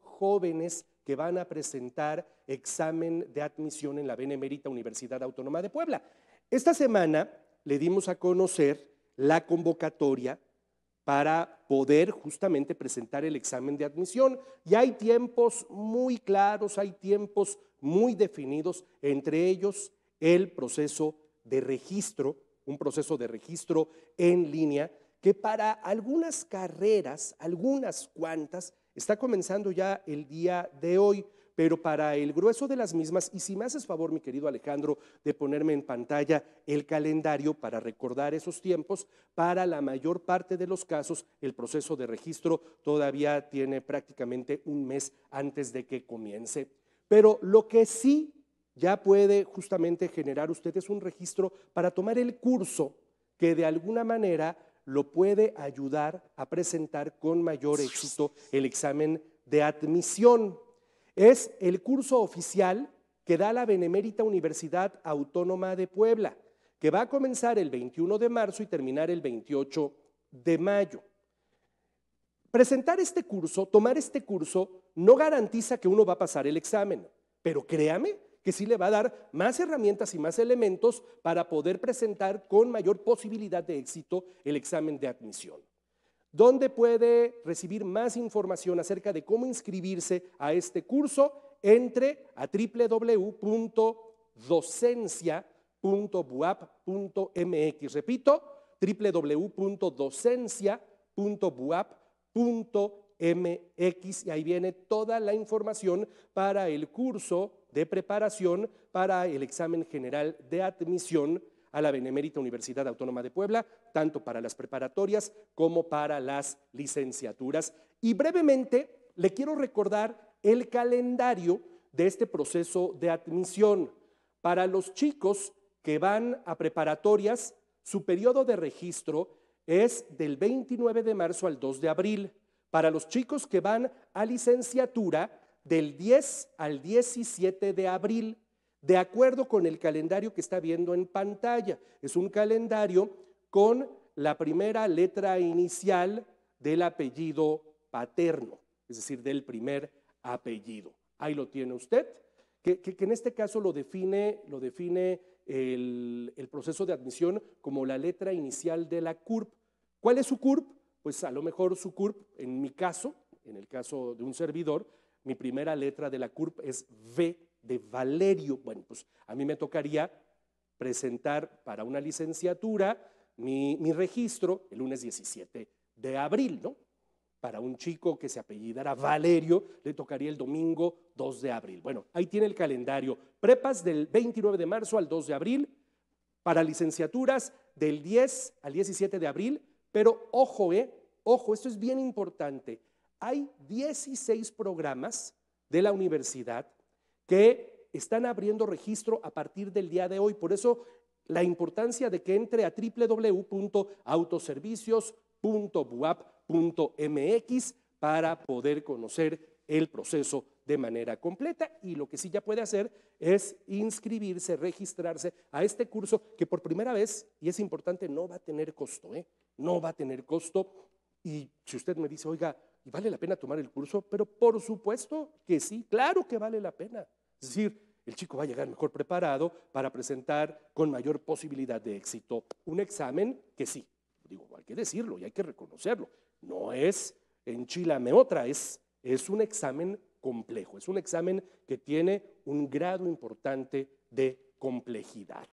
jóvenes que van a presentar examen de admisión en la Benemérita Universidad Autónoma de Puebla. Esta semana le dimos a conocer la convocatoria para poder justamente presentar el examen de admisión. Y hay tiempos muy claros, hay tiempos muy definidos, entre ellos el proceso de registro, un proceso de registro en línea que para algunas carreras, algunas cuantas, Está comenzando ya el día de hoy, pero para el grueso de las mismas, y si me haces favor, mi querido Alejandro, de ponerme en pantalla el calendario para recordar esos tiempos, para la mayor parte de los casos, el proceso de registro todavía tiene prácticamente un mes antes de que comience. Pero lo que sí ya puede justamente generar ustedes un registro para tomar el curso que de alguna manera lo puede ayudar a presentar con mayor éxito el examen de admisión. Es el curso oficial que da la Benemérita Universidad Autónoma de Puebla, que va a comenzar el 21 de marzo y terminar el 28 de mayo. Presentar este curso, tomar este curso, no garantiza que uno va a pasar el examen, pero créame que sí le va a dar más herramientas y más elementos para poder presentar con mayor posibilidad de éxito el examen de admisión. ¿Dónde puede recibir más información acerca de cómo inscribirse a este curso? Entre a www.docencia.buap.mx. Repito, www.docencia.buap.mx. y ahí viene toda la información para el curso de preparación para el examen general de admisión a la Benemérita Universidad Autónoma de Puebla, tanto para las preparatorias como para las licenciaturas. Y brevemente le quiero recordar el calendario de este proceso de admisión. Para los chicos que van a preparatorias, su periodo de registro es del 29 de marzo al 2 de abril. Para los chicos que van a licenciatura, del 10 al 17 de abril, de acuerdo con el calendario que está viendo en pantalla. Es un calendario con la primera letra inicial del apellido paterno, es decir, del primer apellido. Ahí lo tiene usted, que, en este caso lo define, lo define el, el, proceso de admisión como la letra inicial de la CURP. ¿Cuál es su CURP? Pues a lo mejor su CURP, en mi caso, en el caso de un servidor, mi primera letra de la CURP es V de Valerio. Bueno, pues a mí me tocaría presentar para una licenciatura mi, registro el lunes 17 de abril, ¿no? Para un chico que se apellidara Valerio, le tocaría el domingo 2 de abril. Bueno, ahí tiene el calendario. Prepas del 29 de marzo al 2 de abril, para licenciaturas del 10 al 17 de abril, pero ojo, eh, ojo, esto es bien importante. Hay 16 programas de la universidad que están abriendo registro a partir del día de hoy. Por eso la importancia de que entre a www.autoservicios.buap.mx para poder conocer el proceso de manera completa y lo que sí ya puede hacer es inscribirse, registrarse a este curso que por primera vez, y es importante, no va a tener costo, ¿eh? no va a tener costo. Y si usted me dice, oiga, ¿Y vale la pena tomar el curso? Pero por supuesto que sí, claro que vale la pena. Es decir, el chico va a llegar mejor preparado para presentar con mayor posibilidad de éxito un examen que sí, digo, hay que decirlo y hay que reconocerlo. No es enchilame otra, es, es un examen complejo, es un examen que tiene un grado importante de complejidad.